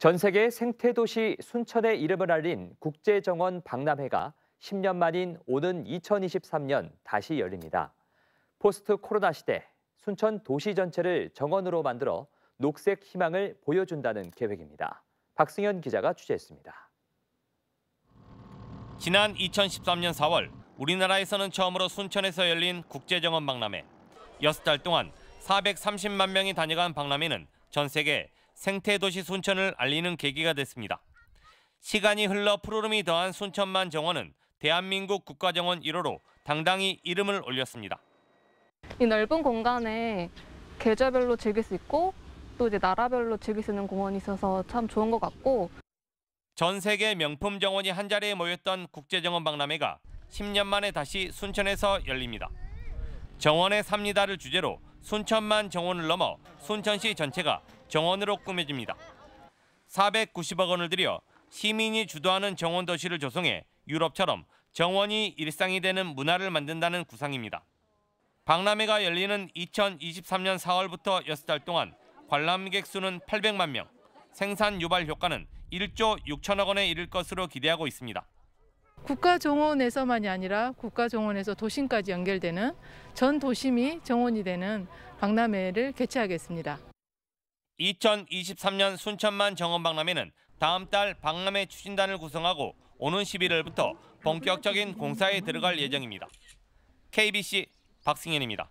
전 세계 생태도시 순천의 이름을 알린 국제정원 박람회가 10년 만인 오는 2023년 다시 열립니다. 포스트 코로나 시대 순천 도시 전체를 정원으로 만들어 녹색 희망을 보여준다는 계획입니다. 박승현 기자가 취재했습니다. 지난 2013년 4월 우리나라에서는 처음으로 순천에서 열린 국제정원 박람회. 6달 동안 430만 명이 다녀간 박람회는 전 세계 생태도시 순천을 알리는 계기가 됐습니다. 시간이 흘러 푸르름이 더한 순천만 정원은 대한민국 국가정원 1호로 당당히 이름을 올렸습니다. 이 넓은 공간에 계절별로 즐길 수 있고 또 이제 나라별로 즐길 수 있는 공원이 있어서 참 좋은 것 같고 전 세계 명품 정원이 한자리에 모였던 국제정원 박람회가 10년 만에 다시 순천에서 열립니다. 정원의 삽니다를 주제로 순천만 정원을 넘어 순천시 전체가 정원으로 꾸며집니다. 490억 원을 들여 시민이 주도하는 정원 도시를 조성해 유럽처럼 정원이 일상이 되는 문화를 만든다는 구상입니다. 박람회가 열리는 2023년 4월부터 6달 동안 관람객 수는 800만 명, 생산 유발 효과는 1조 6천억 원에 이를 것으로 기대하고 있습니다. 국가정원에서만이 아니라 국가정원에서 도심까지 연결되는 전 도심이 정원이 되는 박람회를 개최하겠습니다. 2023년 순천만 정원 박람회는 다음 달 박람회 추진단을 구성하고 오는 11월부터 본격적인 공사에 들어갈 예정입니다. KBC 박승현입니다.